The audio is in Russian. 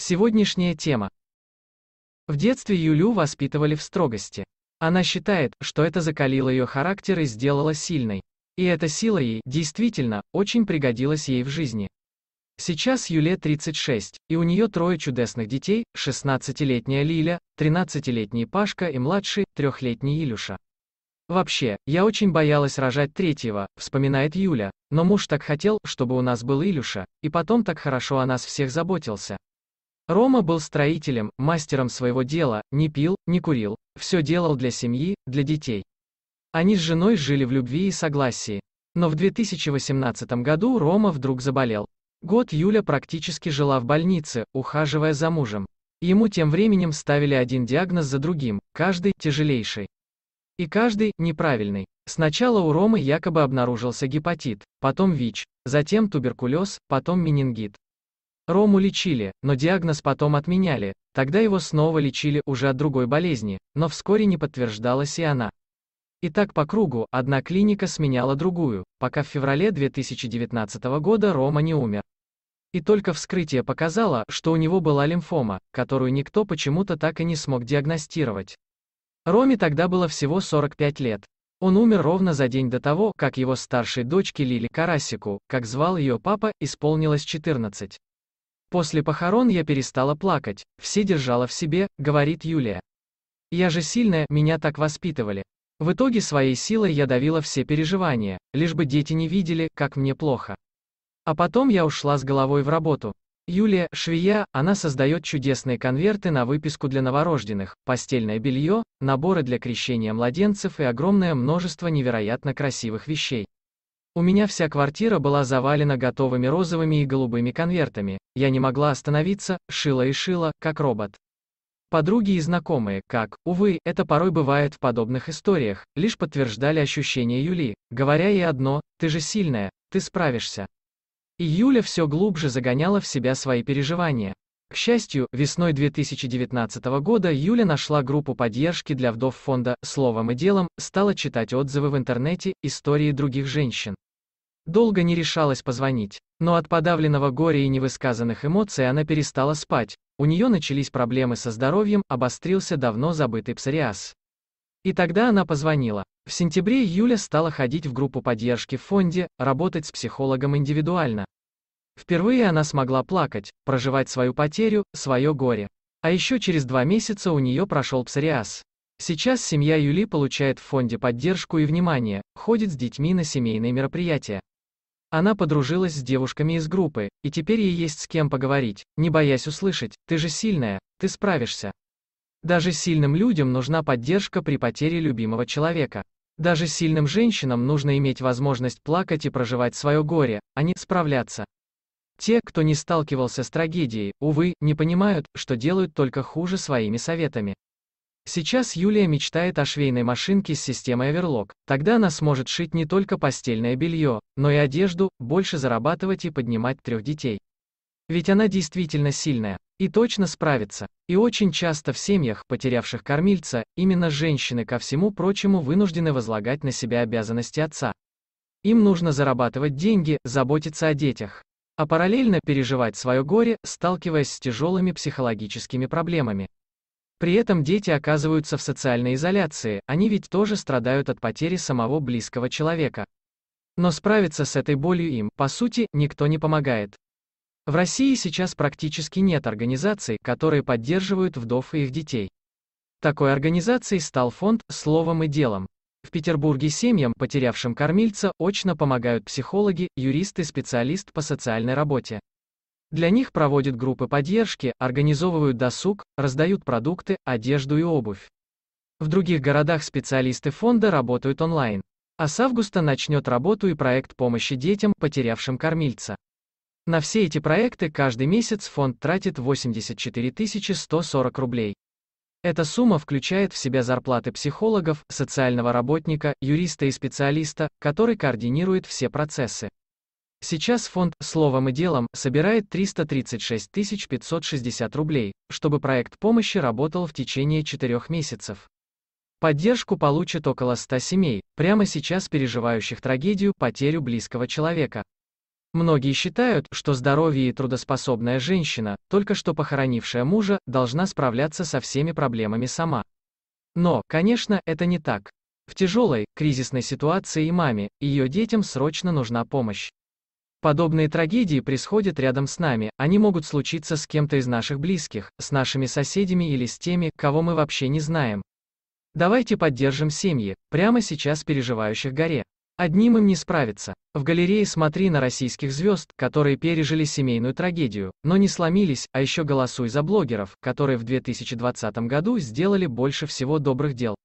Сегодняшняя тема. В детстве Юлю воспитывали в строгости. Она считает, что это закалило ее характер и сделало сильной. И эта сила ей, действительно, очень пригодилась ей в жизни. Сейчас Юле 36, и у нее трое чудесных детей, 16-летняя Лиля, 13-летний Пашка и младший, трехлетний Илюша. Вообще, я очень боялась рожать третьего, вспоминает Юля, но муж так хотел, чтобы у нас был Илюша, и потом так хорошо о нас всех заботился. Рома был строителем, мастером своего дела, не пил, не курил, все делал для семьи, для детей. Они с женой жили в любви и согласии. Но в 2018 году Рома вдруг заболел. Год Юля практически жила в больнице, ухаживая за мужем. Ему тем временем ставили один диагноз за другим, каждый тяжелейший. И каждый неправильный. Сначала у Ромы якобы обнаружился гепатит, потом ВИЧ, затем туберкулез, потом менингит. Рому лечили, но диагноз потом отменяли, тогда его снова лечили уже от другой болезни, но вскоре не подтверждалась и она. И так по кругу, одна клиника сменяла другую, пока в феврале 2019 года Рома не умер. И только вскрытие показало, что у него была лимфома, которую никто почему-то так и не смог диагностировать. Роме тогда было всего 45 лет. Он умер ровно за день до того, как его старшей дочке Лили Карасику, как звал ее папа, исполнилось 14. После похорон я перестала плакать, все держала в себе, говорит Юлия. Я же сильная, меня так воспитывали. В итоге своей силой я давила все переживания, лишь бы дети не видели, как мне плохо. А потом я ушла с головой в работу. Юлия, швея, она создает чудесные конверты на выписку для новорожденных, постельное белье, наборы для крещения младенцев и огромное множество невероятно красивых вещей. У меня вся квартира была завалена готовыми розовыми и голубыми конвертами. Я не могла остановиться, шила и шила, как робот. Подруги и знакомые, как, увы, это порой бывает в подобных историях, лишь подтверждали ощущение Юли, говоря ей одно «ты же сильная, ты справишься». И Юля все глубже загоняла в себя свои переживания. К счастью, весной 2019 года Юля нашла группу поддержки для вдов фонда «Словом и делом», стала читать отзывы в интернете, истории других женщин. Долго не решалась позвонить, но от подавленного горя и невысказанных эмоций она перестала спать, у нее начались проблемы со здоровьем, обострился давно забытый псориаз. И тогда она позвонила. В сентябре Юля стала ходить в группу поддержки в фонде, работать с психологом индивидуально. Впервые она смогла плакать, проживать свою потерю, свое горе. А еще через два месяца у нее прошел псориаз. Сейчас семья Юли получает в фонде поддержку и внимание, ходит с детьми на семейные мероприятия. Она подружилась с девушками из группы, и теперь ей есть с кем поговорить, не боясь услышать, ты же сильная, ты справишься. Даже сильным людям нужна поддержка при потере любимого человека. Даже сильным женщинам нужно иметь возможность плакать и проживать свое горе, а не справляться. Те, кто не сталкивался с трагедией, увы, не понимают, что делают только хуже своими советами. Сейчас Юлия мечтает о швейной машинке с системой оверлок. Тогда она сможет шить не только постельное белье, но и одежду, больше зарабатывать и поднимать трех детей. Ведь она действительно сильная. И точно справится. И очень часто в семьях, потерявших кормильца, именно женщины ко всему прочему вынуждены возлагать на себя обязанности отца. Им нужно зарабатывать деньги, заботиться о детях. А параллельно переживать свое горе, сталкиваясь с тяжелыми психологическими проблемами. При этом дети оказываются в социальной изоляции, они ведь тоже страдают от потери самого близкого человека. Но справиться с этой болью им, по сути, никто не помогает. В России сейчас практически нет организаций, которые поддерживают вдов и их детей. Такой организацией стал фонд «Словом и делом». В Петербурге семьям, потерявшим кормильца, очно помогают психологи, юристы и специалист по социальной работе. Для них проводят группы поддержки, организовывают досуг, раздают продукты, одежду и обувь. В других городах специалисты фонда работают онлайн. А с августа начнет работу и проект помощи детям, потерявшим кормильца. На все эти проекты каждый месяц фонд тратит 84 140 рублей. Эта сумма включает в себя зарплаты психологов, социального работника, юриста и специалиста, который координирует все процессы. Сейчас фонд «Словом и делом» собирает 336 560 рублей, чтобы проект помощи работал в течение четырех месяцев. Поддержку получат около 100 семей, прямо сейчас переживающих трагедию, потерю близкого человека. Многие считают, что здоровье и трудоспособная женщина, только что похоронившая мужа, должна справляться со всеми проблемами сама. Но, конечно, это не так. В тяжелой, кризисной ситуации и маме, и ее детям срочно нужна помощь. Подобные трагедии происходят рядом с нами, они могут случиться с кем-то из наших близких, с нашими соседями или с теми, кого мы вообще не знаем. Давайте поддержим семьи, прямо сейчас переживающих горе. Одним им не справиться. В галерее смотри на российских звезд, которые пережили семейную трагедию, но не сломились, а еще голосуй за блогеров, которые в 2020 году сделали больше всего добрых дел.